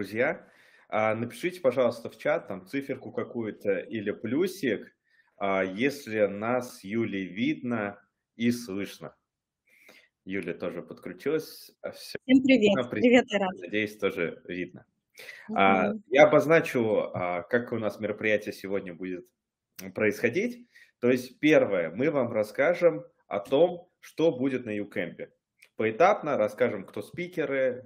друзья. А, напишите, пожалуйста, в чат там циферку какую-то или плюсик, а, если нас Юли видно и слышно. Юля тоже подключилась. А, Все. Всем привет. Привет, Иран. Надеюсь, тоже видно. Угу. Я обозначу, как у нас мероприятие сегодня будет происходить. То есть первое, мы вам расскажем о том, что будет на Юкемпе. Поэтапно расскажем, кто спикеры,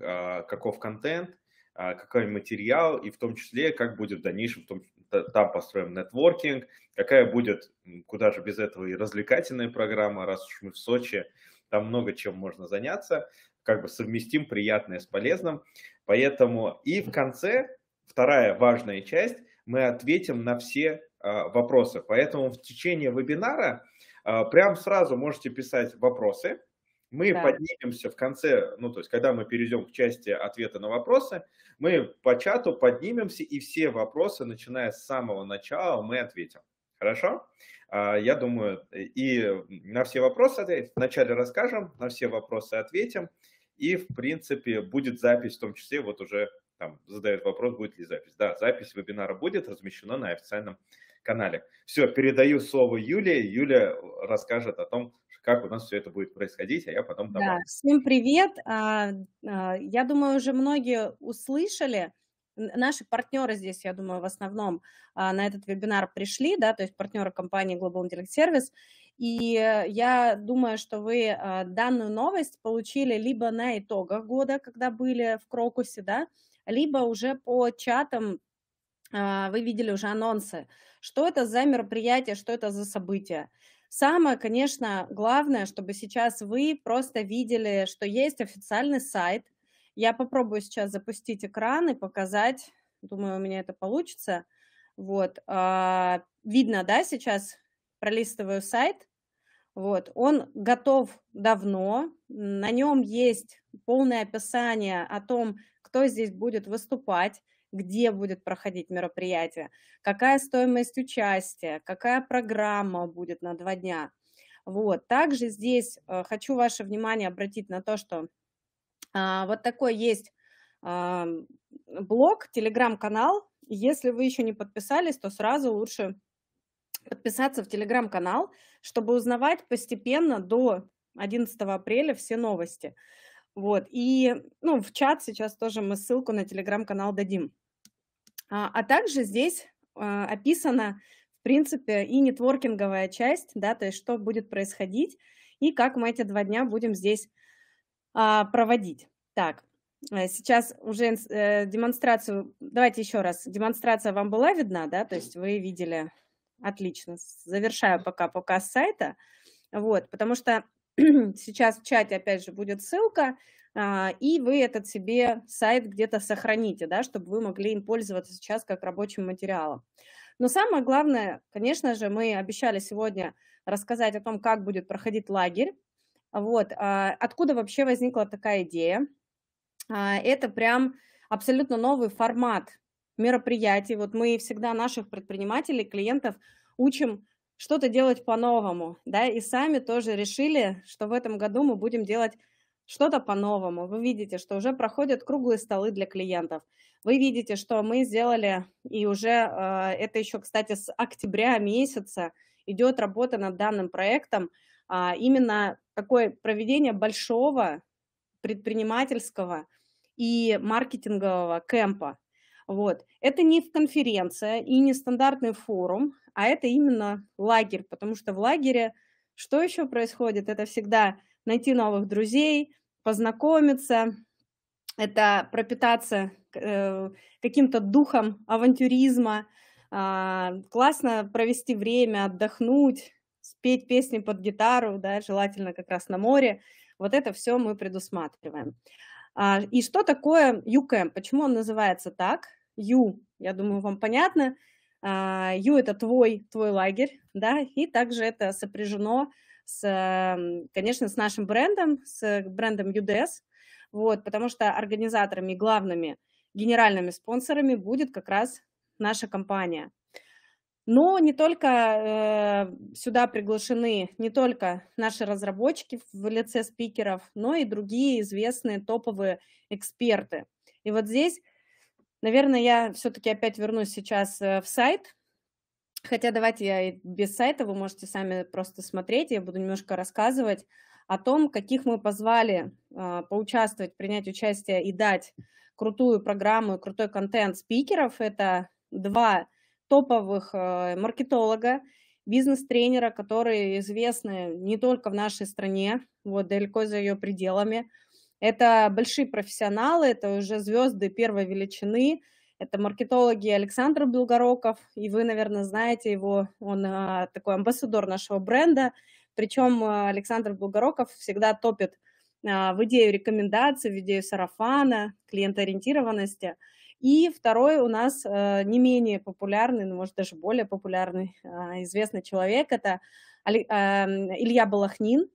каков контент – а, какой материал, и в том числе, как будет в дальнейшем, в том, там построим нетворкинг, какая будет, куда же без этого, и развлекательная программа, раз уж мы в Сочи, там много чем можно заняться, как бы совместим приятное с полезным. Поэтому и в конце, вторая важная часть, мы ответим на все а, вопросы. Поэтому в течение вебинара а, прям сразу можете писать вопросы, мы да. поднимемся в конце, ну, то есть, когда мы перейдем к части ответа на вопросы, мы по чату поднимемся, и все вопросы, начиная с самого начала, мы ответим. Хорошо? А, я думаю, и на все вопросы ответим. Вначале расскажем, на все вопросы ответим. И, в принципе, будет запись, в том числе, вот уже там задает вопрос, будет ли запись. Да, запись вебинара будет размещена на официальном канале. Все, передаю слово Юлии. Юля, расскажет о том, как у нас все это будет происходить, а я потом добавлю. Да, всем привет. А, а, я думаю, уже многие услышали, наши партнеры здесь, я думаю, в основном а, на этот вебинар пришли, да, то есть партнеры компании Global Intellect Service, и э, я думаю, что вы данную новость получили либо на итогах года, когда были в Крокусе, да, либо уже по чатам вы видели уже анонсы. Что это за мероприятие, что это за событие? Самое, конечно, главное, чтобы сейчас вы просто видели, что есть официальный сайт. Я попробую сейчас запустить экран и показать. Думаю, у меня это получится. Вот. А, видно, да, сейчас пролистываю сайт. Вот. Он готов давно. На нем есть полное описание о том, кто здесь будет выступать где будет проходить мероприятие, какая стоимость участия, какая программа будет на два дня. Вот. Также здесь э, хочу ваше внимание обратить на то, что а, вот такой есть а, блог, телеграм-канал. Если вы еще не подписались, то сразу лучше подписаться в телеграм-канал, чтобы узнавать постепенно до 11 апреля все новости. Вот, и, ну, в чат сейчас тоже мы ссылку на телеграм-канал дадим. А, а также здесь а, описана, в принципе, и нетворкинговая часть, да, то есть что будет происходить и как мы эти два дня будем здесь а, проводить. Так, э, сейчас уже э, демонстрацию, давайте еще раз, демонстрация вам была видна, да, то есть вы видели, отлично, завершаю пока показ сайта, вот, потому что сейчас в чате, опять же, будет ссылка а, и вы этот себе сайт где-то сохраните, да, чтобы вы могли им пользоваться сейчас как рабочим материалом. Но самое главное, конечно же, мы обещали сегодня рассказать о том, как будет проходить лагерь. Вот, а, откуда вообще возникла такая идея? А, это прям абсолютно новый формат мероприятий. Вот мы всегда наших предпринимателей, клиентов учим что-то делать по-новому, да, и сами тоже решили, что в этом году мы будем делать что-то по-новому. Вы видите, что уже проходят круглые столы для клиентов. Вы видите, что мы сделали, и уже а, это еще, кстати, с октября месяца идет работа над данным проектом, а, именно такое проведение большого предпринимательского и маркетингового кемпа. Вот. Это не конференция и не стандартный форум, а это именно лагерь, потому что в лагере что еще происходит? Это всегда найти новых друзей, познакомиться, это пропитаться э, каким-то духом авантюризма, э, классно провести время, отдохнуть, спеть песни под гитару, да, желательно как раз на море. Вот это все мы предусматриваем. А, и что такое UCAM? Почему он называется так? U, я думаю, вам понятно. А, U – это твой, твой лагерь, да, и также это сопряжено с, конечно, с нашим брендом, с брендом UDS, вот, потому что организаторами, главными генеральными спонсорами будет как раз наша компания. Но не только э, сюда приглашены не только наши разработчики в лице спикеров, но и другие известные топовые эксперты. И вот здесь, наверное, я все-таки опять вернусь сейчас э, в сайт, Хотя давайте я без сайта, вы можете сами просто смотреть, я буду немножко рассказывать о том, каких мы позвали э, поучаствовать, принять участие и дать крутую программу крутой контент спикеров. Это два топовых э, маркетолога, бизнес-тренера, которые известны не только в нашей стране, вот далеко за ее пределами. Это большие профессионалы, это уже звезды первой величины, это маркетологи Александр Белгороков, и вы, наверное, знаете его, он а, такой амбассадор нашего бренда. Причем а, Александр Белгороков всегда топит а, в идею рекомендаций, в идею сарафана, клиентоориентированности. И второй у нас не менее популярный, ну, может, даже более популярный, известный человек, это Илья Балахнин,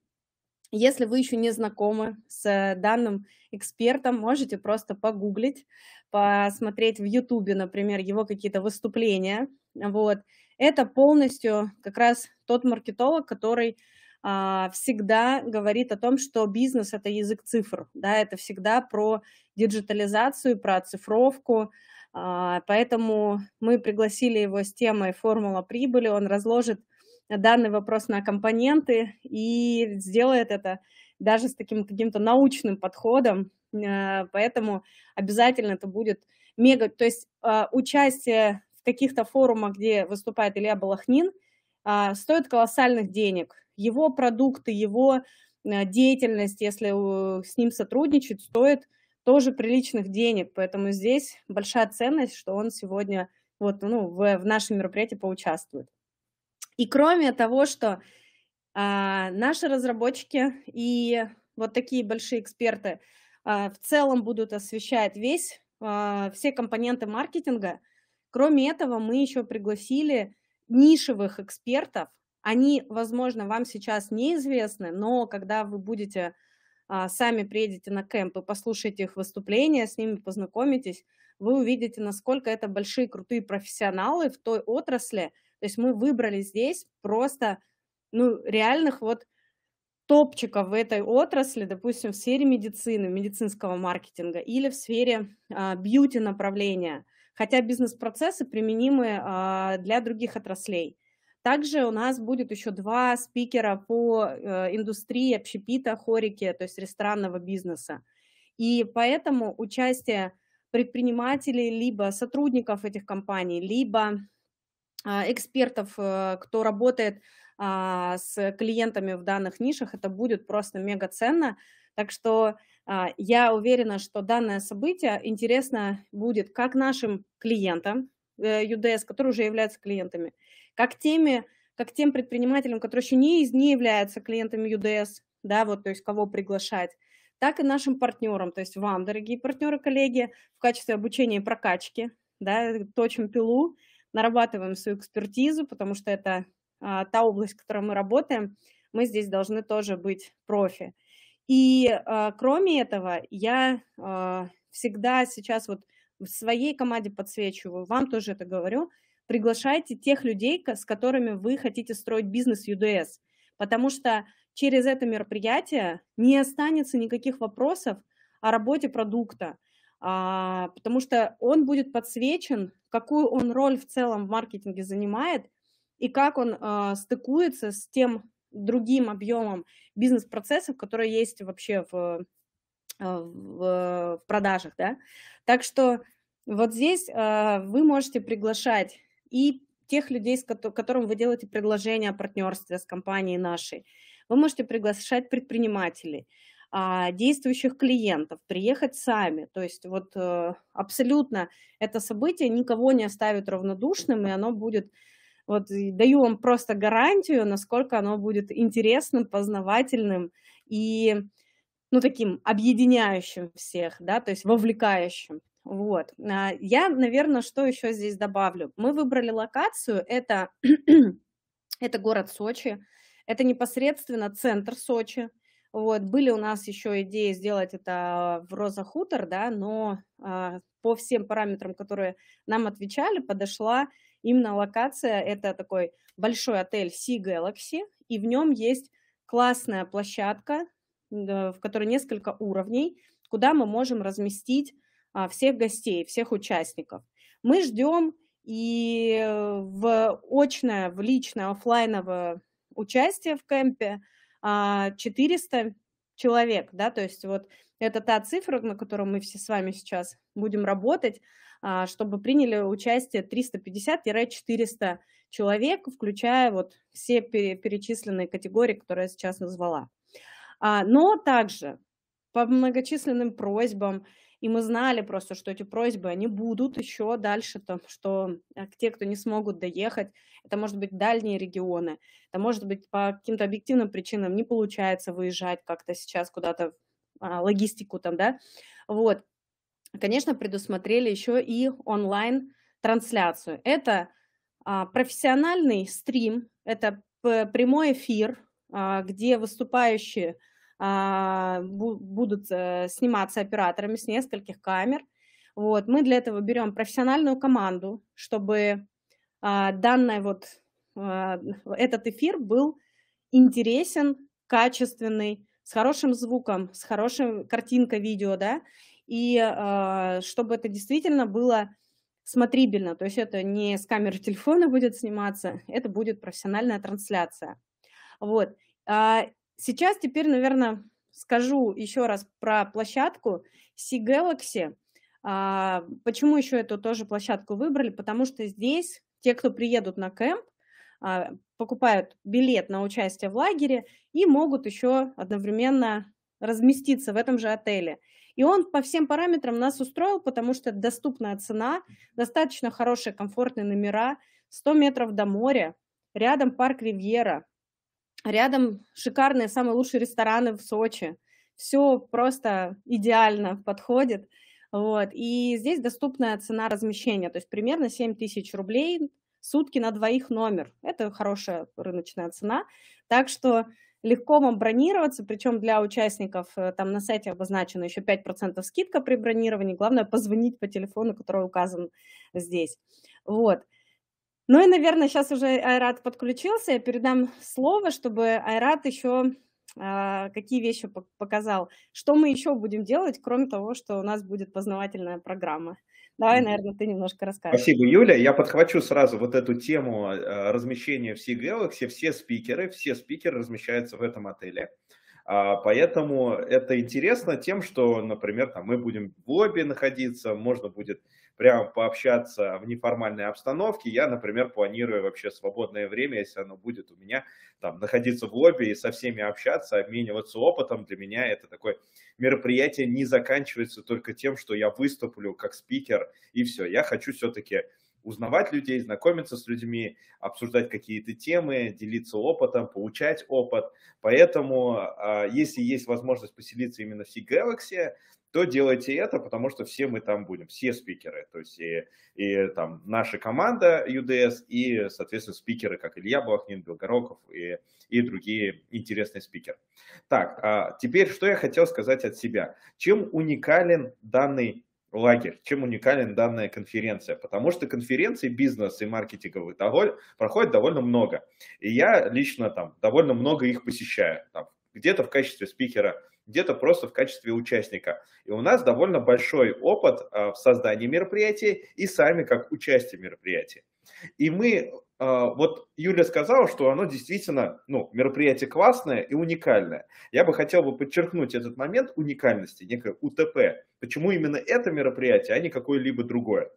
если вы еще не знакомы с данным экспертом, можете просто погуглить, посмотреть в Ютубе, например, его какие-то выступления. Вот. Это полностью как раз тот маркетолог, который а, всегда говорит о том, что бизнес – это язык цифр, да, это всегда про диджитализацию, про оцифровку, а, поэтому мы пригласили его с темой «Формула прибыли», он разложит данный вопрос на компоненты и сделает это даже с таким каким-то научным подходом. Э, поэтому обязательно это будет мега... То есть а, участие в каких-то форумах, где выступает Илья Балахнин, а, стоит колоссальных денег. Его продукты, его э, деятельность, если э, с ним сотрудничать, стоит тоже приличных денег. Поэтому здесь большая ценность, что он сегодня вот, ну, в, в нашем мероприятии поучаствует. И кроме того, что а, наши разработчики и вот такие большие эксперты а, в целом будут освещать весь, а, все компоненты маркетинга, кроме этого мы еще пригласили нишевых экспертов. Они, возможно, вам сейчас неизвестны, но когда вы будете а, сами приедете на кемп и послушаете их выступления, с ними познакомитесь, вы увидите, насколько это большие крутые профессионалы в той отрасли, то есть мы выбрали здесь просто, ну, реальных вот топчиков в этой отрасли, допустим, в сфере медицины, медицинского маркетинга или в сфере а, бьюти-направления, хотя бизнес-процессы применимы а, для других отраслей. Также у нас будет еще два спикера по а, индустрии общепита, хорики, то есть ресторанного бизнеса. И поэтому участие предпринимателей, либо сотрудников этих компаний, либо а, экспертов, э, кто работает а, с клиентами в данных нишах, это будет просто мега ценно. Так что а, я уверена, что данное событие интересно будет как нашим клиентам UDS, э, которые уже являются клиентами, как теми, как тем предпринимателям, которые еще не, не являются клиентами UDS, да, вот, то есть кого приглашать, так и нашим партнерам, то есть вам, дорогие партнеры, коллеги, в качестве обучения и прокачки, да, э, точим пилу, нарабатываем свою экспертизу, потому что это а, та область, в которой мы работаем, мы здесь должны тоже быть профи. И а, кроме этого, я а, всегда сейчас вот в своей команде подсвечиваю, вам тоже это говорю, приглашайте тех людей, с которыми вы хотите строить бизнес UDS, потому что через это мероприятие не останется никаких вопросов о работе продукта, а, потому что он будет подсвечен, какую он роль в целом в маркетинге занимает и как он а, стыкуется с тем другим объемом бизнес-процессов, которые есть вообще в, а, в, в продажах. Да? Так что вот здесь вы можете приглашать и тех людей, с которым вы делаете предложение о партнерстве с компанией нашей. Вы можете приглашать предпринимателей а, действующих клиентов, приехать сами. То есть вот э, абсолютно это событие никого не оставит равнодушным, и оно будет, вот даю вам просто гарантию, насколько оно будет интересным, познавательным и, ну, таким объединяющим всех, да, то есть вовлекающим. Вот. А, я, наверное, что еще здесь добавлю? Мы выбрали локацию, это, это город Сочи, это непосредственно центр Сочи, вот, были у нас еще идеи сделать это в Роза Хутор, да, но э, по всем параметрам, которые нам отвечали, подошла именно локация. Это такой большой отель Sea Galaxy, и в нем есть классная площадка, в которой несколько уровней, куда мы можем разместить а, всех гостей, всех участников. Мы ждем и э, в очное, в личное, офлайновое участие в кемпе – 400 а, человек, да, то есть вот это та цифра, на которой мы все с вами сейчас будем работать, а, чтобы приняли участие 350-400 человек, включая вот все перечисленные категории, которые я сейчас назвала. А, но также по многочисленным просьбам и мы знали просто, что эти просьбы, они будут еще дальше, там, что э, те, кто не смогут доехать, это может быть дальние регионы, это может быть по каким-то объективным причинам не получается выезжать как-то сейчас куда-то, а, логистику там, да, вот. Конечно, предусмотрели еще и онлайн-трансляцию. Это а, профессиональный стрим, это прямой эфир, а, где выступающие а, будут э, сниматься операторами с нескольких камер. Вот. Мы для этого берем профессиональную команду, чтобы а, данный вот а, этот эфир был интересен, качественный, с хорошим звуком, с хорошей картинкой видео, да, и чтобы это действительно было смотрибельно, то есть это не с камеры телефона будет сниматься, это будет профессиональная трансляция. Вот. Сейчас теперь, наверное, скажу еще раз про площадку C-Galaxy. А, почему еще эту тоже площадку выбрали? Потому что здесь те, кто приедут на кемп, а, покупают билет на участие в лагере и могут еще одновременно разместиться в этом же отеле. И он по всем параметрам нас устроил, потому что доступная цена, достаточно хорошие комфортные номера, 100 метров до моря, рядом парк Ривьера, Рядом шикарные, самые лучшие рестораны в Сочи. Все просто идеально подходит. Вот. И здесь доступная цена размещения, то есть примерно 7 тысяч рублей сутки на двоих номер. Это хорошая рыночная цена. Так что легко вам бронироваться, причем для участников э, там на сайте обозначено еще 5% скидка при бронировании. Главное позвонить по телефону, который указан здесь. Вот. Ну и, наверное, сейчас уже Айрат подключился, я передам слово, чтобы Айрат еще а, какие вещи показал, что мы еще будем делать, кроме того, что у нас будет познавательная программа. Давай, наверное, ты немножко расскажешь. Спасибо, Юля. Я подхвачу сразу вот эту тему э, размещения в Sea Galaxy. Все спикеры, все спикеры размещаются в этом отеле. А, поэтому это интересно тем, что, например, там мы будем в лобби находиться, можно будет прямо пообщаться в неформальной обстановке. Я, например, планирую вообще свободное время, если оно будет у меня, там, находиться в лобби и со всеми общаться, обмениваться опытом. Для меня это такое мероприятие не заканчивается только тем, что я выступлю как спикер и все. Я хочу все-таки узнавать людей, знакомиться с людьми, обсуждать какие-то темы, делиться опытом, получать опыт. Поэтому, а, если есть возможность поселиться именно в C-Galaxy, то делайте это, потому что все мы там будем, все спикеры, то есть и, и там наша команда UDS, и, соответственно, спикеры, как Илья Блохнин, Белгороков и, и другие интересные спикеры. Так, а теперь что я хотел сказать от себя. Чем уникален данный лагерь. Чем уникален данная конференция? Потому что конференций бизнес и маркетинговых доволь, проходит довольно много. И я лично там довольно много их посещаю. Там, где-то в качестве спикера, где-то просто в качестве участника. И у нас довольно большой опыт а, в создании мероприятий и сами как участие мероприятий. И мы а, вот Юля сказала, что оно действительно ну, мероприятие классное и уникальное. Я бы хотел бы подчеркнуть этот момент уникальности, некое УТП. Почему именно это мероприятие, а не какое-либо другое?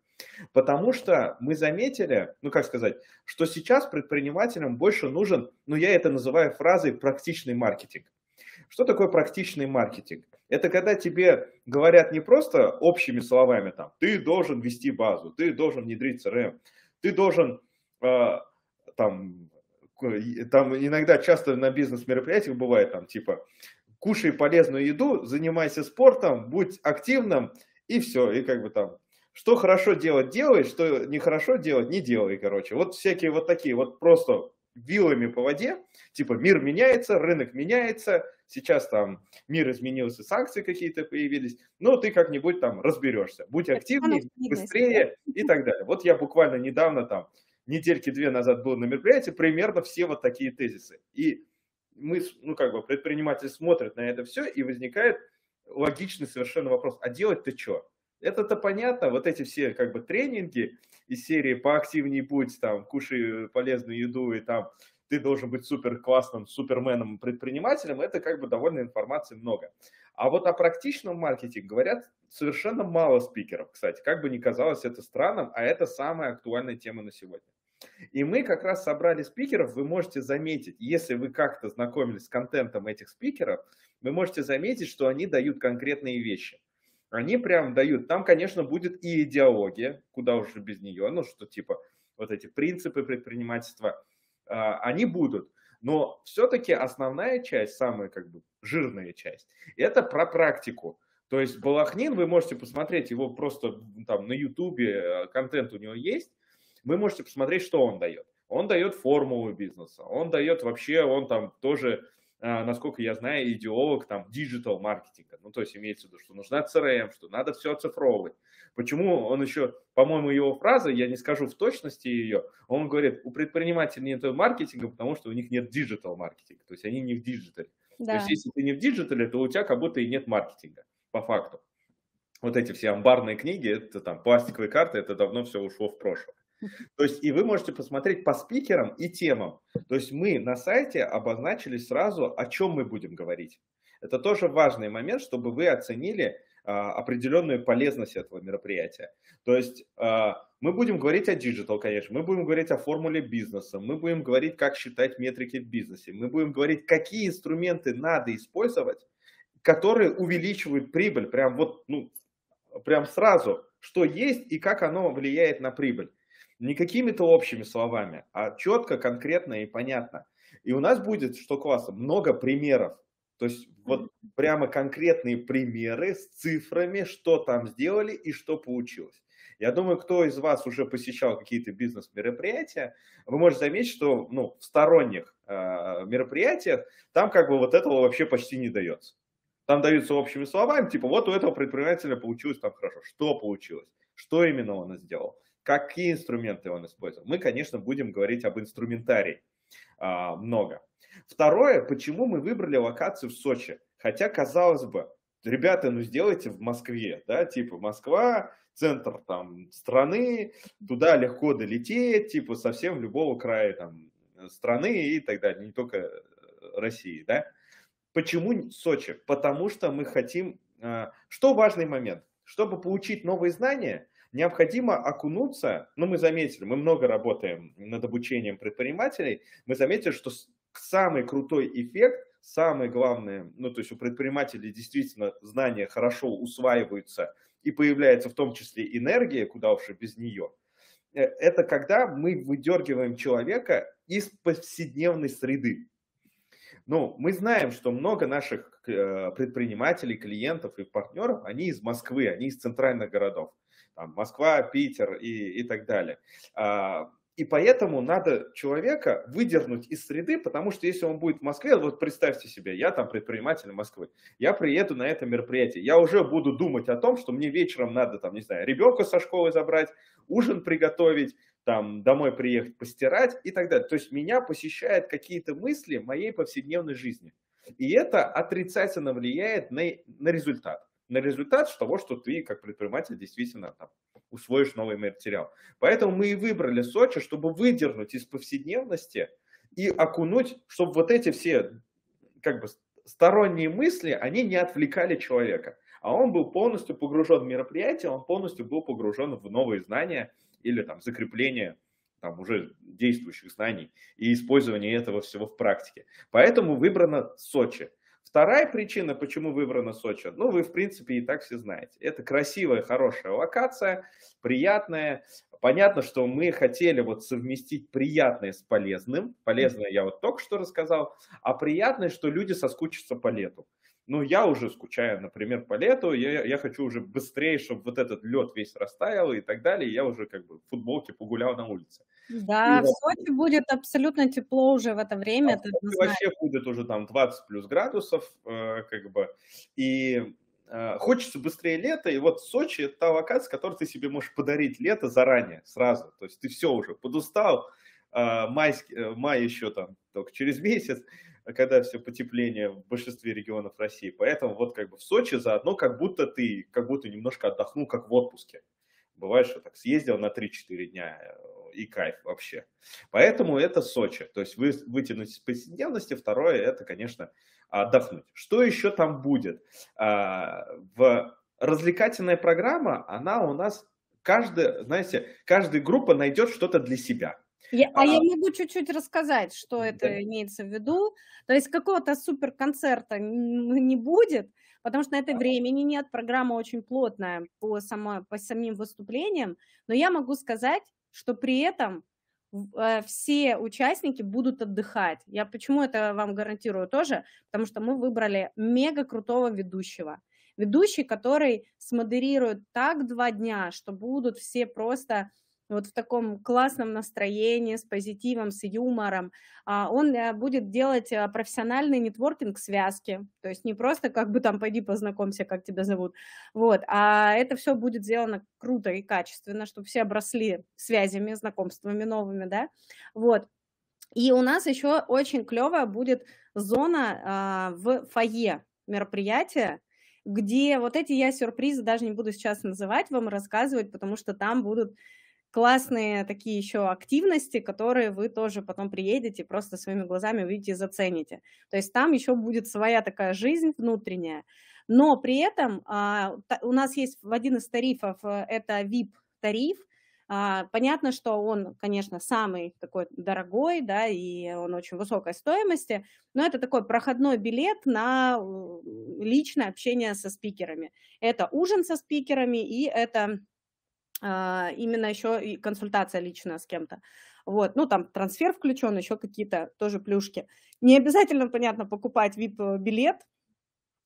Потому что мы заметили, ну как сказать, что сейчас предпринимателям больше нужен, ну я это называю фразой практичный маркетинг. Что такое практичный маркетинг? Это когда тебе говорят не просто общими словами, там, ты должен вести базу, ты должен внедрить CRM, ты должен а, там, там иногда часто на бизнес-мероприятиях бывает там типа кушай полезную еду, занимайся спортом, будь активным и все, и как бы там что хорошо делать, делай, что нехорошо делать, не делай, короче. Вот всякие вот такие вот просто вилами по воде, типа мир меняется, рынок меняется, сейчас там мир изменился, санкции какие-то появились, но ну, ты как-нибудь там разберешься, будь активнее, быстрее и так далее. Вот я буквально недавно там недельки две назад было на мероприятии, примерно все вот такие тезисы. И мы, ну как бы, предприниматель смотрит на это все, и возникает логичный совершенно вопрос, а делать-то что? Это-то понятно, вот эти все как бы тренинги из серии «Поактивнее путь», там, «Кушай полезную еду» и там «Ты должен быть супер классным суперменом предпринимателем», это как бы довольно информации много. А вот о практичном маркетинге говорят совершенно мало спикеров, кстати. Как бы ни казалось это странным, а это самая актуальная тема на сегодня. И мы как раз собрали спикеров, вы можете заметить, если вы как-то знакомились с контентом этих спикеров, вы можете заметить, что они дают конкретные вещи. Они прям дают, там, конечно, будет и идеология, куда уже без нее, ну что типа вот эти принципы предпринимательства, а, они будут. Но все-таки основная часть, самая как бы жирная часть, это про практику. То есть Балахнин, вы можете посмотреть его просто там на Ютубе, э, контент у него есть, вы можете посмотреть, что он дает. Он дает формулу бизнеса, он дает вообще, он там тоже, а, насколько я знаю, идеолог там диджитал маркетинга. Ну, то есть имеется в виду, что нужна CRM, что надо все оцифровывать. Почему он еще, по-моему, его фраза, я не скажу в точности ее, он говорит, у предпринимателей нет маркетинга, потому что у них нет диджитал маркетинга, то есть они не в диджитале. Да. То есть если ты не в диджитале, то у тебя как будто и нет маркетинга, по факту. Вот эти все амбарные книги, это там пластиковые карты, это давно все ушло в прошлое. То есть, и вы можете посмотреть по спикерам и темам. То есть, мы на сайте обозначили сразу, о чем мы будем говорить. Это тоже важный момент, чтобы вы оценили а, определенную полезность этого мероприятия. То есть, а, мы будем говорить о диджитал, конечно, мы будем говорить о формуле бизнеса, мы будем говорить, как считать метрики в бизнесе, мы будем говорить, какие инструменты надо использовать, которые увеличивают прибыль прям вот, ну, прям сразу, что есть и как оно влияет на прибыль. Не какими-то общими словами, а четко, конкретно и понятно. И у нас будет, что классно, много примеров. То есть вот прямо конкретные примеры с цифрами, что там сделали и что получилось. Я думаю, кто из вас уже посещал какие-то бизнес-мероприятия, вы можете заметить, что ну, в сторонних э, мероприятиях там как бы вот этого вообще почти не дается. Там даются общими словами, типа вот у этого предпринимателя получилось там хорошо. Что получилось? Что именно он сделал? Какие инструменты он использовал? Мы, конечно, будем говорить об инструментарии а, много. Второе, почему мы выбрали локацию в Сочи? Хотя, казалось бы, ребята, ну сделайте в Москве, да, типа Москва, центр там страны, туда легко долететь, типа совсем любого края там страны и так далее, не только э, России, да. Почему Сочи? Потому что мы хотим... А, что важный момент? Чтобы получить новые знания, необходимо окунуться, ну мы заметили, мы много работаем над обучением предпринимателей, мы заметили, что самый крутой эффект, самое главное, ну то есть у предпринимателей действительно знания хорошо усваиваются и появляется в том числе энергия, куда уж и без нее, э, это когда мы выдергиваем человека из повседневной среды. Ну, мы знаем, что много наших э, предпринимателей, клиентов и партнеров, они из Москвы, они из центральных городов. Там Москва, Питер и, и так далее. А, и поэтому надо человека выдернуть из среды, потому что если он будет в Москве, вот представьте себе, я там предприниматель Москвы, я приеду на это мероприятие, я уже буду думать о том, что мне вечером надо там, не знаю, ребенка со школы забрать, ужин приготовить, там, домой приехать, постирать и так далее. То есть меня посещают какие-то мысли моей повседневной жизни. И это отрицательно влияет на, на результат. На результат того, что ты как предприниматель действительно там, усвоишь новый материал. Поэтому мы и выбрали Сочи, чтобы выдернуть из повседневности и окунуть, чтобы вот эти все как бы сторонние мысли, они не отвлекали человека. А он был полностью погружен в мероприятие, он полностью был погружен в новые знания, или там закрепление там уже действующих знаний и использование этого всего в практике. Поэтому выбрано Сочи. Вторая причина, почему выбрано Сочи, ну, вы, в принципе, и так все знаете. Это красивая, хорошая локация, приятная. Понятно, что мы хотели вот совместить приятное с полезным. Полезное я вот только что рассказал, а приятное, что люди соскучатся по лету ну, я уже скучаю, например, по лету, я, я хочу уже быстрее, чтобы вот этот лед весь растаял и так далее, и я уже как бы в футболке погулял на улице. Да, и в Сочи будет абсолютно тепло уже в это а время. А в вообще будет уже там 20 плюс градусов, э, как бы, и э, хочется быстрее лета, и вот Сочи – это та локация, которую ты себе можешь подарить лето заранее, сразу, то есть ты все уже подустал, э, майский, э, май еще там только через месяц, а когда все потепление в большинстве регионов России. Поэтому вот как бы в Сочи заодно как будто ты как будто немножко отдохнул, как в отпуске. Бывает, что так съездил на 3-4 дня э, и кайф вообще. Поэтому это Сочи. То есть вы, вытянуть из повседневности. Второе, это, конечно, отдохнуть. Что еще там будет? А, в развлекательная программа, она у нас каждая, знаете, каждая группа найдет что-то для себя. Я, а, я а. могу чуть-чуть рассказать, что это да. имеется в виду. То есть какого-то суперконцерта не будет, потому что на это времени нет, программа очень плотная по, само, по самим выступлениям, но я могу сказать, что при этом э, все участники будут отдыхать. Я почему это вам гарантирую тоже? Потому что мы выбрали мега крутого ведущего. Ведущий, который смодерирует так два дня, что будут все просто вот в таком классном настроении, с позитивом, с юмором. А, он э, будет делать э, профессиональный нетворкинг связки, то есть не просто как бы там пойди познакомься, как тебя зовут, вот, а это все будет сделано круто и качественно, чтобы все обросли связями, знакомствами новыми, да, вот. И у нас еще очень клевая будет зона а, в фойе мероприятия, где вот эти я сюрпризы даже не буду сейчас называть вам, рассказывать, потому что там будут классные такие еще активности, которые вы тоже потом приедете, просто своими глазами увидите и зацените. То есть там еще будет своя такая жизнь внутренняя. Но при этом а, у нас есть в один из тарифов, э, это VIP-тариф, а, Понятно, что он, конечно, самый такой дорогой, да, и он очень высокой стоимости, но это такой проходной билет на э, личное общение со спикерами. Это ужин со спикерами и это а, именно еще и консультация личная с кем-то. Вот, ну, там трансфер включен, еще какие-то тоже плюшки. Не обязательно, понятно, покупать VIP-билет,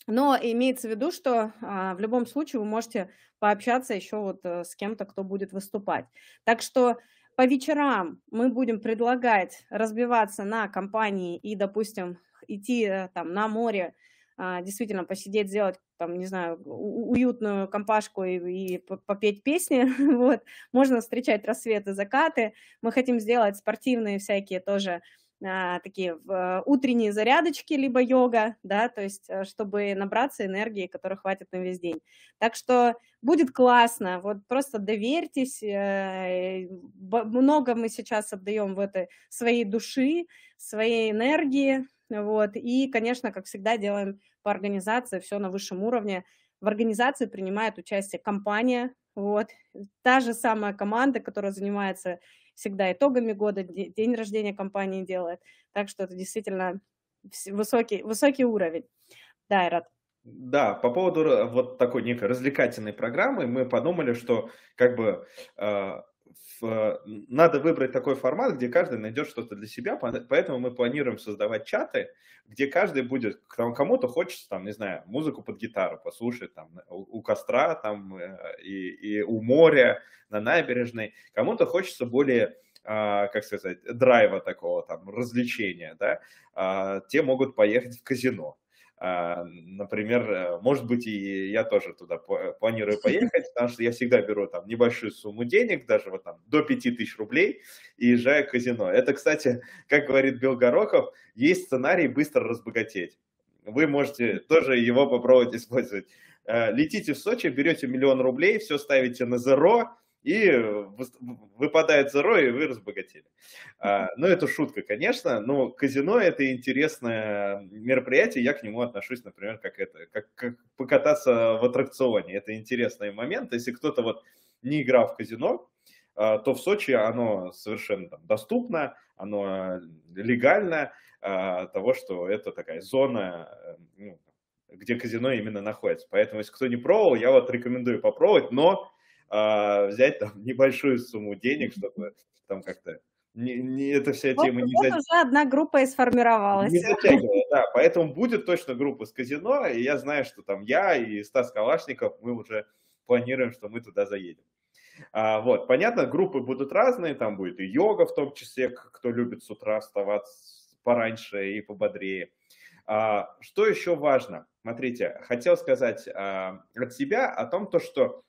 но имеется в виду, что а, в любом случае вы можете пообщаться еще вот э, с кем-то, кто будет выступать. Так что по вечерам мы будем предлагать разбиваться на компании и, допустим, идти э, там на море, а, действительно посидеть, сделать там, не знаю, уютную компашку и, и попеть песни, вот, можно встречать рассветы, закаты, мы хотим сделать спортивные всякие тоже а, такие а, утренние зарядочки, либо йога, да, то есть, э, чтобы набраться энергии, которой хватит на весь день. Так что будет классно, вот просто доверьтесь, э, много мы сейчас отдаем в этой своей души, своей энергии, вот. И, конечно, как всегда, делаем по организации все на высшем уровне. В организации принимает участие компания, вот. Та же самая команда, которая занимается всегда итогами года, день рождения компании делает. Так что это действительно высокий, высокий уровень. Да, Ират. Да, по поводу э, вот такой некой развлекательной программы мы подумали, что как бы э, в, э, надо выбрать такой формат, где каждый найдет что-то для себя, поэтому мы планируем создавать чаты, где каждый будет, кому-то хочется, там, не знаю, музыку под гитару послушать, там, у, у костра, там, э, и, и у моря, на набережной, кому-то хочется более а, как сказать, драйва такого, там, развлечения, да, а, те могут поехать в казино, а, например, э, может быть, и я тоже туда планирую поехать, потому что я всегда беру там небольшую сумму денег, даже вот там до 5000 рублей, и езжаю в казино. Это, кстати, как говорит Билл Горохов, есть сценарий быстро разбогатеть. Вы можете тоже его попробовать использовать. Э, летите в Сочи, берете миллион рублей, все ставите на зеро, и э, выпадает зеро, и вы разбогатели. А, ну, это шутка, конечно, но казино – это интересное мероприятие, я к нему отношусь, например, как это, как, как покататься в аттракционе. Это интересный момент. Если кто-то вот не играл в казино, а, то в Сочи оно совершенно там, доступно, оно легально, а, того, что это такая зона, э, ну, где казино именно находится. Поэтому, если кто не пробовал, я вот рекомендую попробовать, но а, взять там небольшую сумму денег, чтобы там как-то не, не, эта вся вот, тема не вот затягивает. уже одна группа и сформировалась. Не затягивает, да. Поэтому будет точно группа с казино, и я знаю, что там я и Стас Калашников, мы уже планируем, что мы туда заедем. А, вот, понятно, группы будут разные, там будет и йога в том числе, кто любит с утра вставать пораньше и пободрее. А, что еще важно? Смотрите, хотел сказать а, от себя о том, то, что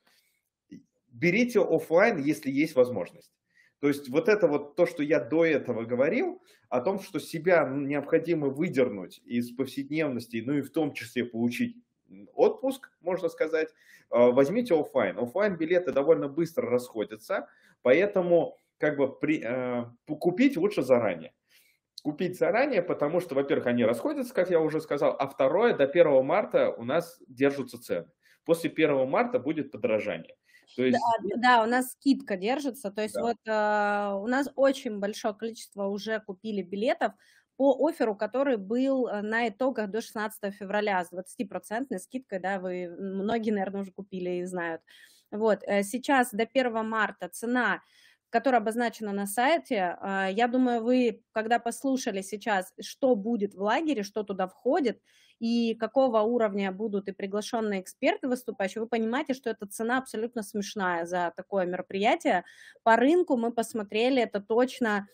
берите офлайн, если есть возможность. То есть вот это вот то, что я до этого говорил, о том, что себя необходимо выдернуть из повседневности, ну и в том числе получить отпуск, можно сказать, э, возьмите офлайн. Офлайн билеты довольно быстро расходятся, поэтому как бы при, э, купить лучше заранее. Купить заранее, потому что, во-первых, они расходятся, как я уже сказал, а второе, до 1 марта у нас держатся цены. После 1 марта будет подорожание. То есть... да, да, у нас скидка держится. То есть да. вот э, у нас очень большое количество уже купили билетов по оферу, который был э, на итогах до 16 февраля с 20% скидкой, да, вы многие, наверное, уже купили и знают. Вот, э, сейчас до 1 марта цена которая обозначена на сайте. А, я думаю, вы, когда послушали сейчас, что будет в лагере, что туда входит, и какого уровня будут и приглашенные эксперты выступающие, вы понимаете, что эта цена абсолютно смешная за такое мероприятие. По рынку мы посмотрели, это точно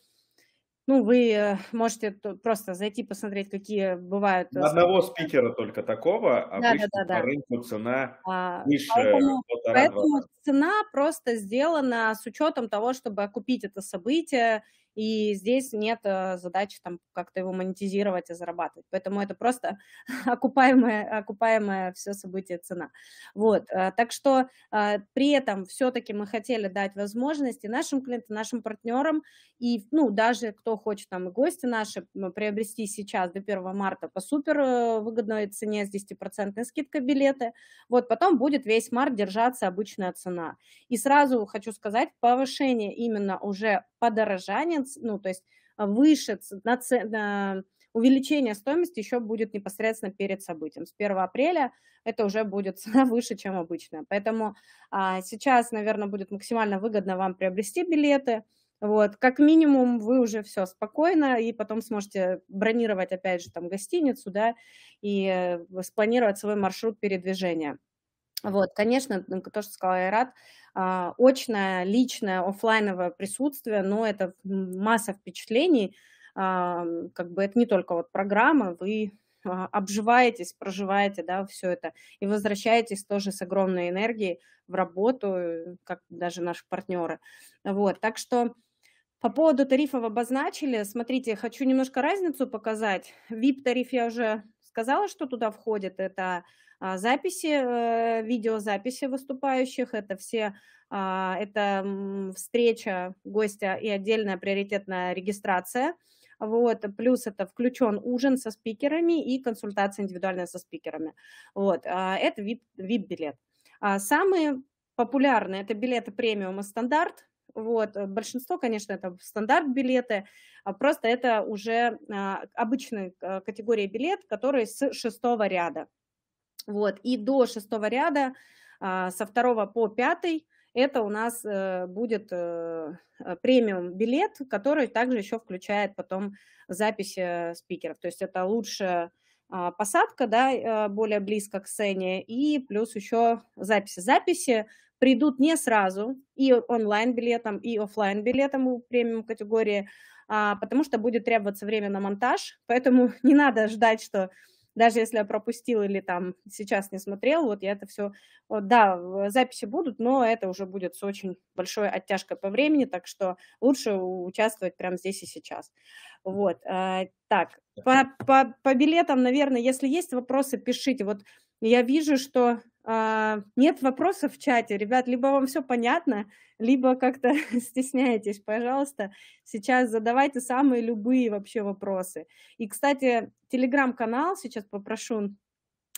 ну, вы э, можете просто зайти посмотреть, какие бывают... Э, одного спикера только такого, а да, да, да, по рынку цена а, ниже Поэтому, поэтому цена просто сделана с учетом того, чтобы купить это событие и здесь нет э, задачи там как-то его монетизировать и зарабатывать. Поэтому это просто окупаемая, окупаемая все событие цена. Вот, э, так что э, при этом все-таки мы хотели дать возможности нашим клиентам, нашим партнерам и, ну, даже кто хочет там и гости наши приобрести сейчас до 1 марта по супер выгодной цене с 10% скидкой билеты. Вот, потом будет весь март держаться обычная цена. И сразу хочу сказать, повышение именно уже подорожание, ну, то есть э, выше на, на увеличение стоимости еще будет непосредственно перед событием. С 1 апреля это уже будет цена выше, чем обычно. Поэтому а, сейчас, наверное, будет максимально выгодно вам приобрести билеты. Вот, как минимум, вы уже все спокойно, и потом сможете бронировать, опять же, там, гостиницу, да, и э, спланировать свой маршрут передвижения. Вот, конечно, то, что сказал Айрат, а, очное, личное, офлайновое присутствие, но это масса впечатлений, а, как бы это не только вот программа, вы а, обживаетесь, проживаете, да, все это, и возвращаетесь тоже с огромной энергией в работу, как даже наши партнеры. Вот, так что по поводу тарифов обозначили, смотрите, хочу немножко разницу показать. VIP-тариф я уже сказала, что туда входит, это а, записи, э, видеозаписи выступающих, это все а, это встреча гостя и отдельная приоритетная регистрация. Вот, плюс это включен ужин со спикерами и консультация индивидуальная со спикерами. Вот, а, это VIP-билет. Самые популярные это билеты премиум и стандарт. Вот, э, большинство, конечно, это стандарт билеты, просто это уже обычная э, категория билет, которые с шестого ряда. Вот, и до шестого ряда, а, со второго по пятый, это у нас э, будет э, э, премиум билет, который также еще включает потом запись спикеров. То есть это лучшая посадка, да, более близко к сцене, и плюс еще записи. Записи придут не сразу и онлайн-билетом, и офлайн-билетом у премиум категории, а, потому что будет требоваться время на монтаж, поэтому не надо ждать, что даже если я пропустил или там сейчас не смотрел, вот я это все, вот, да, записи будут, но это уже будет с очень большой оттяжкой по времени, так что лучше участвовать прямо здесь и сейчас. Вот, э, так, по, по, по билетам, наверное, если есть вопросы, пишите. Вот я вижу, что а, нет вопросов в чате, ребят, либо вам все понятно, либо как-то стесняетесь, пожалуйста. Сейчас задавайте самые любые вообще вопросы. И, кстати, телеграм-канал, сейчас попрошу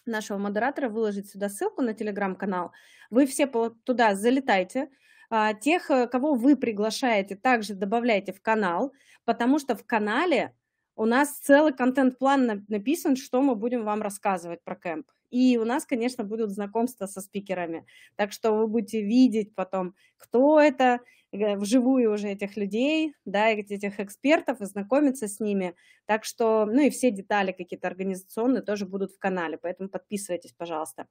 нашего модератора выложить сюда ссылку на телеграм-канал. Вы все туда залетайте. А, тех, э, кого вы приглашаете, также добавляйте в канал, потому что в канале у нас целый контент-план написан, что мы будем вам рассказывать про кемп. И у нас, конечно, будут знакомства со спикерами. Так что вы будете видеть потом, кто это, э, вживую уже этих людей, да, этих экспертов и знакомиться с ними. Так что, ну и все детали какие-то организационные тоже будут в канале, поэтому подписывайтесь, пожалуйста.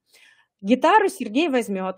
Гитару Сергей возьмет.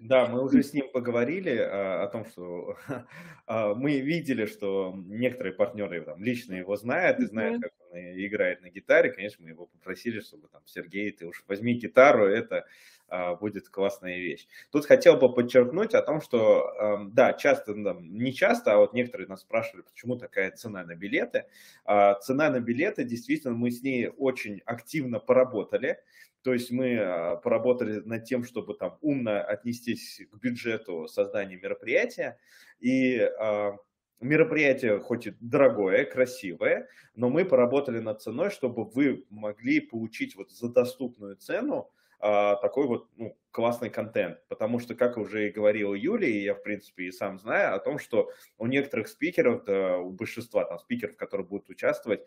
Да, мы уже с ним поговорили а, о том, что а, мы видели, что некоторые партнеры там, лично его знают и знают, как он играет на гитаре. Конечно, мы его попросили, чтобы там, Сергей, ты уж возьми гитару, это а, будет классная вещь. Тут хотел бы подчеркнуть о том, что, да, часто, ну, не часто, а вот некоторые нас спрашивали, почему такая цена на билеты. А, цена на билеты, действительно, мы с ней очень активно поработали. То есть мы а, поработали над тем, чтобы там умно отнестись к бюджету создания мероприятия. И а, мероприятие хоть и дорогое, красивое, но мы поработали над ценой, чтобы вы могли получить вот за доступную цену а, такой вот ну, классный контент. Потому что, как уже и говорил Юлия, и я, в принципе, и сам знаю о том, что у некоторых спикеров, да, у большинства там спикеров, которые будут участвовать,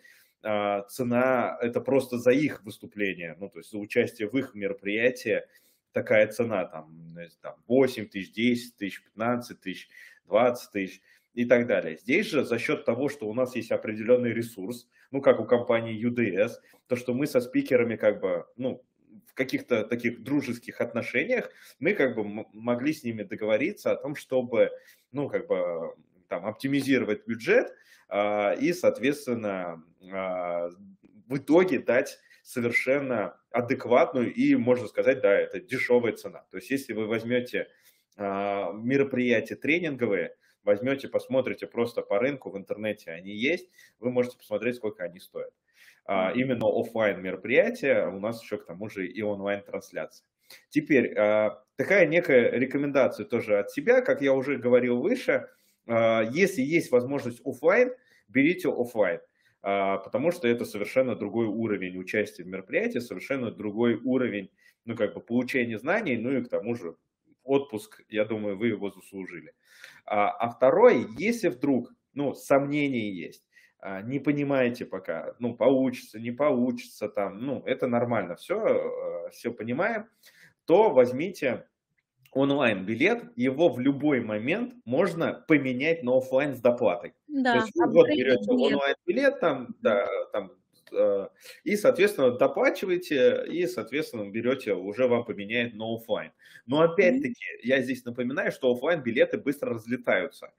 а, цена, это просто за их выступление, ну, то есть за участие в их мероприятии такая цена, там, ну, там 8 тысяч, 10 тысяч, 15 тысяч, 20 тысяч и так далее. Здесь же за счет того, что у нас есть определенный ресурс, ну, как у компании UDS, то, что мы со спикерами как бы, ну, в каких-то таких дружеских отношениях мы как бы могли с ними договориться о том, чтобы, ну, как бы там, оптимизировать бюджет а, и, соответственно, а, в итоге дать совершенно адекватную и, можно сказать, да, это дешевая цена. То есть если вы возьмете а, мероприятия тренинговые, возьмете, посмотрите просто по рынку, в интернете они есть, вы можете посмотреть, сколько они стоят. Именно офлайн мероприятия, у нас еще к тому же и онлайн трансляции. Теперь, такая некая рекомендация тоже от себя, как я уже говорил выше, а, если есть возможность офлайн, берите офлайн, а, потому что это совершенно другой уровень участия в мероприятии, совершенно другой уровень, ну, как бы, получения знаний, ну, и к тому же отпуск, я думаю, вы его заслужили. А, а второе, если вдруг, ну, сомнения есть, а, не понимаете пока, ну, получится, не получится, там, ну, это нормально, все, все понимаем, то возьмите онлайн-билет, его в любой момент можно поменять на офлайн с доплатой. Да, То есть вы вот берете онлайн-билет, там, да, там э, и, соответственно, доплачиваете, и, соответственно, берете, уже вам поменяет на офлайн. Но опять-таки, я здесь напоминаю, что офлайн билеты быстро разлетаются.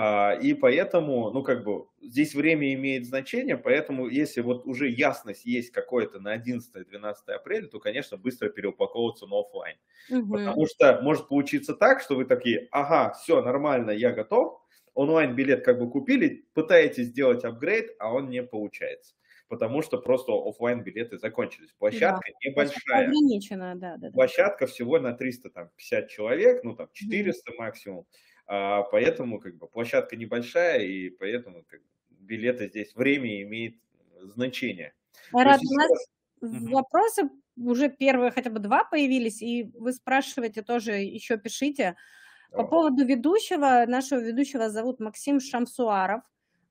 А, и поэтому, ну, как бы, здесь время имеет значение, поэтому если вот уже ясность есть какое-то на 11-12 апреля, то, конечно, быстро переупаковываться на офлайн. Угу. Потому что может получиться так, что вы такие, ага, все, нормально, я готов, онлайн-билет как бы купили, пытаетесь сделать апгрейд, а он не получается потому что просто офлайн билеты закончились. Площадка да, небольшая. Ограничена, да, да, да. Площадка всего на 350 человек, ну там 400 mm максимум. А, поэтому как бы площадка небольшая, и поэтому как, билеты здесь время имеет значение. А рад, есть, у нас угу. вопросы уже первые хотя бы два появились, и вы спрашиваете тоже, еще пишите. По Давай. поводу ведущего, нашего ведущего зовут Максим Шамсуаров.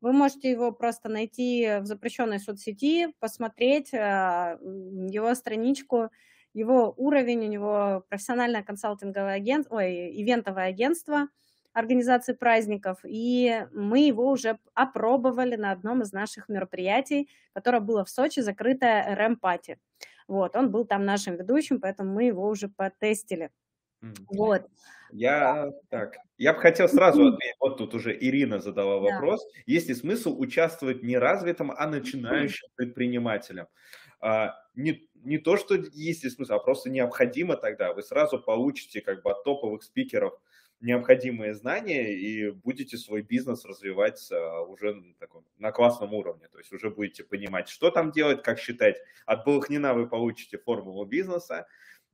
Вы можете его просто найти в запрещенной соцсети, посмотреть а, его страничку, его уровень, у него профессиональное консалтинговое агентство, ой, ивентовое агентство – организации праздников, и мы его уже опробовали на одном из наших мероприятий, которое было в Сочи, закрытое РМ-пати. Вот, он был там нашим ведущим, поэтому мы его уже потестили. Mm. Вот. Я, так, я бы хотел сразу ответить, вот тут уже Ирина задала вопрос, да. есть ли смысл участвовать не развитым, а начинающим предпринимателям? А, не, не то, что есть ли смысл, а просто необходимо тогда. Вы сразу получите как бы от топовых спикеров необходимые знания и будете свой бизнес развивать а, уже на, таком, на классном уровне. То есть уже будете понимать, что там делать, как считать. От Балахнина вы получите формулу бизнеса,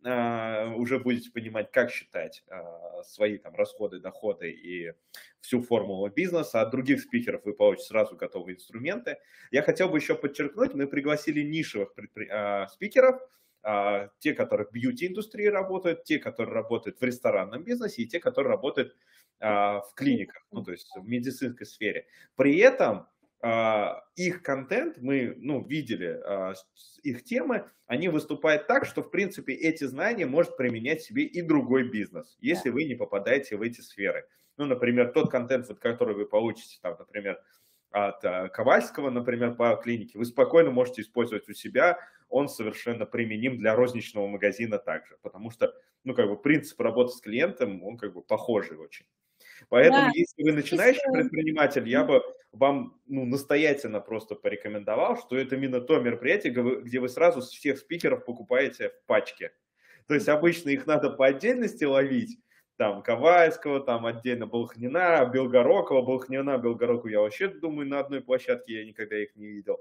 а, уже будете понимать, как считать а, свои там расходы, доходы и всю формулу бизнеса. От других спикеров вы получите сразу готовые инструменты. Я хотел бы еще подчеркнуть, мы пригласили нишевых предпри... спикеров – а, те, которые в бьюти-индустрии работают, те, которые работают в ресторанном бизнесе и те, которые работают а, в клиниках, ну, то есть в медицинской сфере. При этом а, их контент, мы ну, видели их темы, они выступают так, что, в принципе, эти знания может применять себе и другой бизнес, если вы не попадаете в эти сферы. Ну, например, тот контент, который вы получите, там, например, от э, Ковальского, например, по клинике, вы спокойно можете использовать у себя, он совершенно применим для розничного магазина также, потому что, ну, как бы принцип работы с клиентом, он как бы похожий очень. Поэтому, да, если вы начинающий предприниматель, я бы вам ну, настоятельно просто порекомендовал, что это именно то мероприятие, где вы сразу всех спикеров покупаете в пачке. То есть обычно их надо по отдельности ловить, там Кавайского, там отдельно Болхнина, Белгорокова. Белгорокова, Белгороку я вообще, думаю, на одной площадке, я никогда их не видел.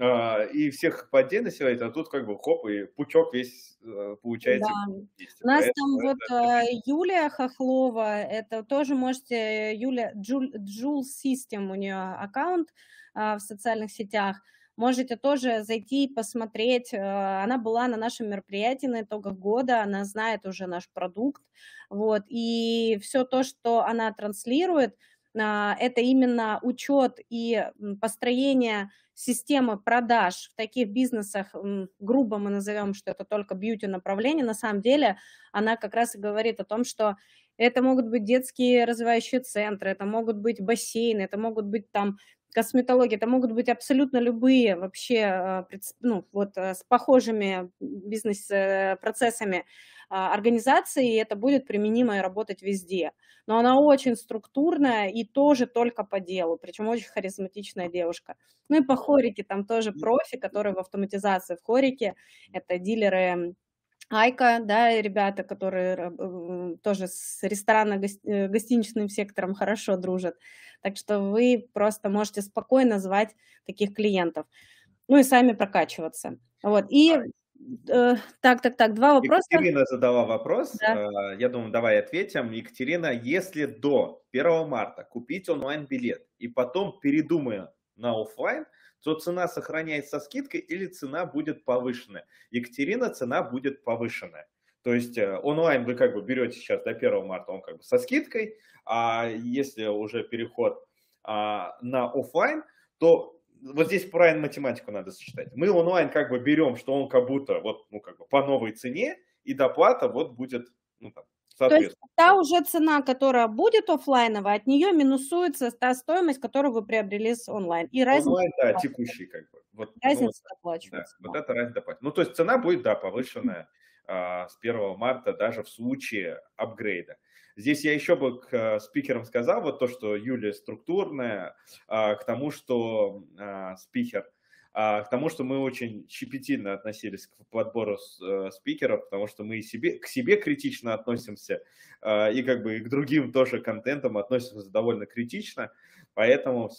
А, и всех по отдельности, а тут как бы хоп, и пучок весь э, получается. Да. У нас Поэтому там вот это... Юлия Хохлова, это тоже можете, э, Юлия, Джул, Джул Систем у нее аккаунт э, в социальных сетях – Можете тоже зайти и посмотреть. Э, она была на нашем мероприятии на итогах года, она знает уже наш продукт. Вот. И все то, что она транслирует, а, это именно учет и построение системы продаж в таких бизнесах, грубо мы назовем, что это только бьюти-направление, на самом деле она как раз и говорит о том, что это могут быть детские развивающие центры, это могут быть бассейны, это могут быть там косметология это могут быть абсолютно любые вообще, а, ну, вот э, с похожими бизнес-процессами э, а, организации, и это будет применимо и работать везде. Но она очень структурная и тоже только по делу, причем очень харизматичная девушка. Ну и по хорике там тоже профи, которые в автоматизации в хорике, это дилеры Айка, да, ребята, которые э, тоже с ресторанно-гостиничным э, сектором хорошо дружат. Так что вы просто можете спокойно звать таких клиентов. Ну и сами прокачиваться. Вот. И а э, так, так, так, два вопроса. Екатерина задала вопрос. Да. Э, я думаю, давай ответим. Екатерина, если до 1 марта купить онлайн-билет и потом передумаю на офлайн – то цена сохраняется со скидкой или цена будет повышенная. Екатерина, цена будет повышенная. То есть э, онлайн вы как бы берете сейчас до 1 марта, он как бы со скидкой, а если уже переход а, на офлайн, то вот здесь правильно математику надо сочетать. Мы онлайн как бы берем, что он как будто вот, ну, как бы по новой цене, и доплата вот будет ну, там, то есть та уже цена, которая будет офлайновая, от нее минусуется та стоимость, которую вы приобрели с онлайн. И разница онлайн, да, текущий как бы. Вот, разница ну, оплачивается. Да, да. Вот это разница оплачивается. Ну, то есть цена будет, да, повышенная а, с 1 марта даже в случае апгрейда. Здесь я еще бы к э, спикерам сказал, вот то, что Юлия структурная, а, к тому, что а, спикер – а к тому, что мы очень щепетильно относились к подбору э, спикеров, потому что мы себе, к себе критично относимся а, и как бы и к другим тоже контентам относимся довольно критично, поэтому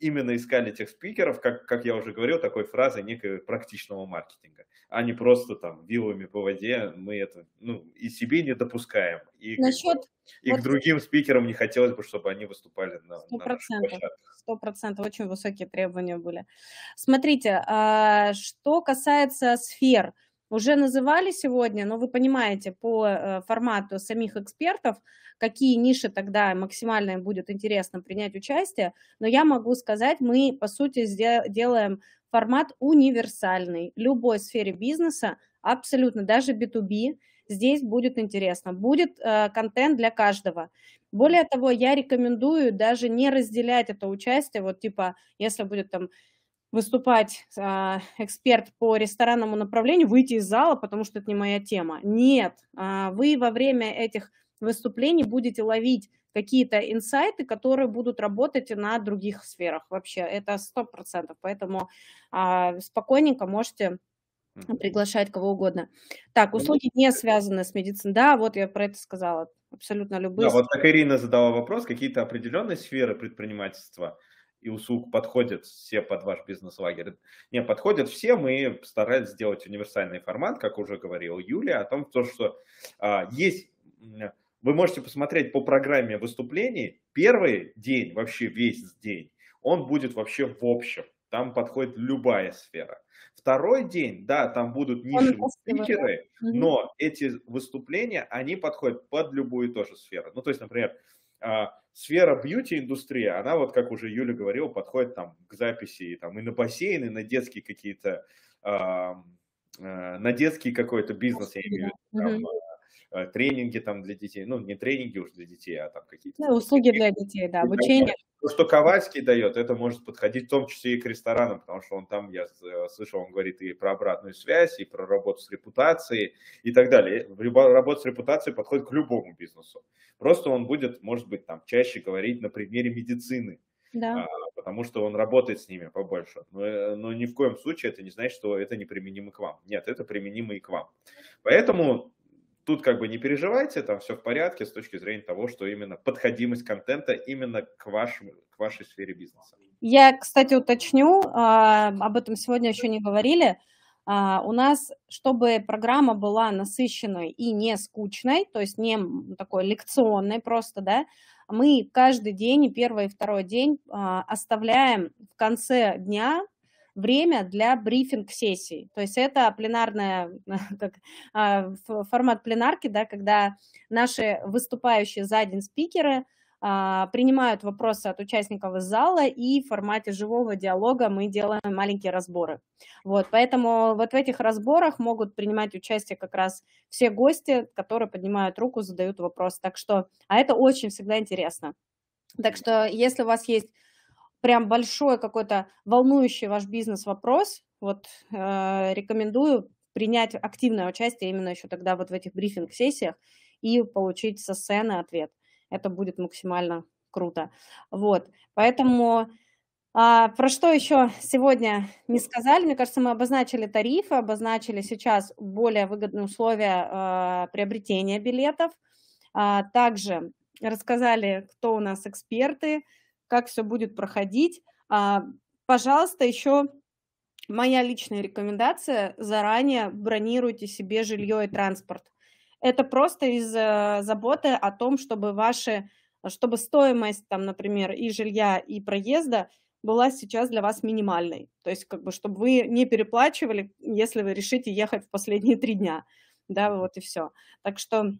именно искали тех спикеров, как, как я уже говорил, такой фразой некого практичного маркетинга, а не просто там вилами по воде мы это ну, и себе не допускаем, и, Насчет... и вот... к другим спикерам не хотелось бы, чтобы они выступали на, на наших площадках сто процентов, очень высокие требования были. Смотрите, а, что касается сфер, уже называли сегодня, но вы понимаете по э, формату самих экспертов, какие ниши тогда максимально им будет интересно принять участие, но я могу сказать, мы, по сути, делаем формат универсальный, любой сфере бизнеса, абсолютно, даже B2B, Здесь будет интересно, будет э, контент для каждого. Более того, я рекомендую даже не разделять это участие, вот типа, если будет там выступать э, эксперт по ресторанному направлению, выйти из зала, потому что это не моя тема. Нет, э, вы во время этих выступлений будете ловить какие-то инсайты, которые будут работать и на других сферах вообще. Это сто процентов, поэтому э, спокойненько можете приглашает кого угодно. Так, ну, услуги не связаны с медициной. Да, вот я про это сказала. Абсолютно любые. Да, вот как Ирина задала вопрос, какие-то определенные сферы предпринимательства и услуг подходят все под ваш бизнес-лагерь? Не, подходят все. Мы старались сделать универсальный формат, как уже говорил Юлия, о том, то, что а, есть... Вы можете посмотреть по программе выступлений. Первый день, вообще весь день, он будет вообще в общем. Там подходит любая сфера Второй день, да, там будут нишевые спикеры, но эти выступления, они подходят под любую тоже сферу. Ну, то есть, например, а, сфера бьюти индустрия она вот, как уже Юля говорила, подходит там к записи там, и на бассейны, и на детские какие-то, э, на детский какой-то бизнес, я имею в виду, там, Э, тренинги там для детей, ну, не тренинги уж для детей, а там какие-то... Ну, услуги для детей, да, обучение. То, что Ковальский дает, это может подходить в том числе и к ресторанам, потому что он там, я э, слышал, он говорит и про обратную связь, и про работу с репутацией и так далее. Работа с репутацией подходит к любому бизнесу. Просто он будет, может быть, там чаще говорить на примере медицины, да. А, потому что он работает с ними побольше. Но, э, но ни в коем случае это не значит, что это не применимо к вам. Нет, это применимо и к вам. Поэтому тут как бы не переживайте, там все в порядке с точки зрения того, что именно подходимость контента именно к, вашему, к вашей сфере бизнеса. Я, кстати, уточню, а, об этом сегодня еще не говорили. А, у нас, чтобы программа была насыщенной и не скучной, то есть не такой лекционной просто, да, мы каждый день, и первый, и второй день а, оставляем в конце дня время для брифинг-сессий. То есть это пленарная, как, а, формат пленарки, да, когда наши выступающие за день спикеры а, принимают вопросы от участников из зала, и в формате живого диалога мы делаем маленькие разборы. Вот, поэтому вот в этих разборах могут принимать участие как раз все гости, которые поднимают руку, задают вопрос. Так что, а это очень всегда интересно. Так что, если у вас есть прям большой какой-то волнующий ваш бизнес вопрос, вот э, рекомендую принять активное участие именно еще тогда вот в этих брифинг-сессиях и получить со сцены ответ. Это будет максимально круто. Вот, поэтому а, про что еще сегодня не сказали? Мне кажется, мы обозначили тарифы, обозначили сейчас более выгодные условия а, приобретения билетов. А, также рассказали, кто у нас эксперты, как все будет проходить. А, пожалуйста, еще моя личная рекомендация, заранее бронируйте себе жилье и транспорт. Это просто из э, заботы о том, чтобы ваши, чтобы стоимость, там, например, и жилья, и проезда была сейчас для вас минимальной. То есть, как бы, чтобы вы не переплачивали, если вы решите ехать в последние три дня. Да, вот и все. Так что,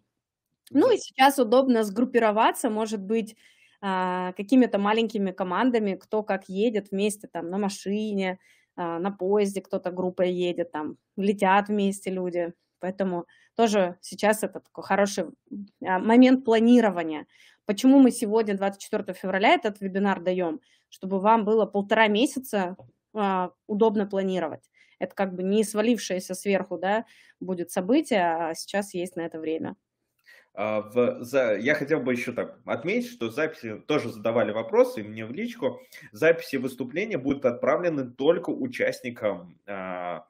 ну и сейчас удобно сгруппироваться, может быть, а, какими-то маленькими командами, кто как едет вместе там на машине, а, на поезде кто-то группой едет, там летят вместе люди. Поэтому тоже сейчас это такой хороший а, момент планирования. Почему мы сегодня, 24 февраля, этот вебинар даем? Чтобы вам было полтора месяца удобно планировать. Это как бы не свалившееся сверху да, будет событие, а сейчас есть на это время. А, в, за, я хотел бы еще так отметить, что записи тоже задавали вопросы мне в личку. Записи выступления будут отправлены только участникам а,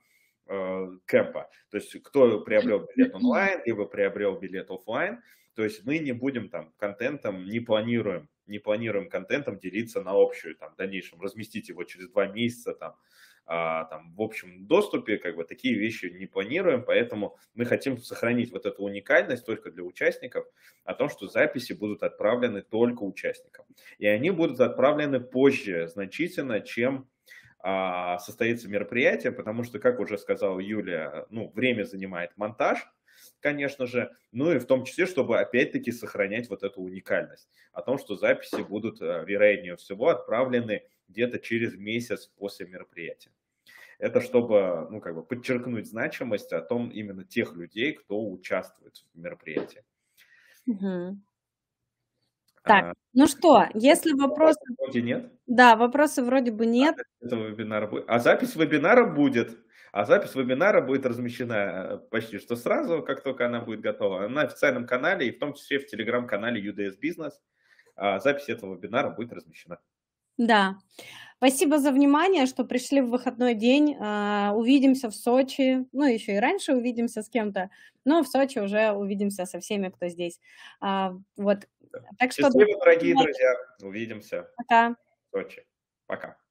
а, э, кэмпа. То есть кто приобрел билет онлайн, либо приобрел билет офлайн. То есть мы не будем там контентом, не планируем, не планируем контентом делиться на общую, там, в дальнейшем разместить его через два месяца, там, а, там, в общем доступе, как бы такие вещи не планируем, поэтому мы хотим сохранить вот эту уникальность только для участников, о том, что записи будут отправлены только участникам. И они будут отправлены позже значительно, чем а, состоится мероприятие, потому что, как уже сказала Юлия, ну, время занимает монтаж – конечно же, ну и в том числе, чтобы опять-таки сохранять вот эту уникальность о том, что записи будут, э, вероятнее всего, отправлены где-то через месяц после мероприятия. Это чтобы, ну, как бы подчеркнуть значимость о том именно тех людей, кто участвует в мероприятии. Угу. Так, а, ну что, если вопросы... Вроде нет. Да, вопросы вроде бы а нет. А, это вебинар... а запись вебинара будет. А запись вебинара будет размещена э, почти что сразу, как только она будет готова, на официальном канале и в том числе в телеграм-канале UDS Бизнес. А запись этого вебинара будет размещена. Да. Спасибо за внимание, что пришли в выходной день. А, увидимся в Сочи. Ну, еще и раньше увидимся с кем-то. Но в Сочи уже увидимся со всеми, кто здесь. А, вот. Так Счастливо, что... дорогие друзья. Увидимся. Пока. В Сочи. Пока.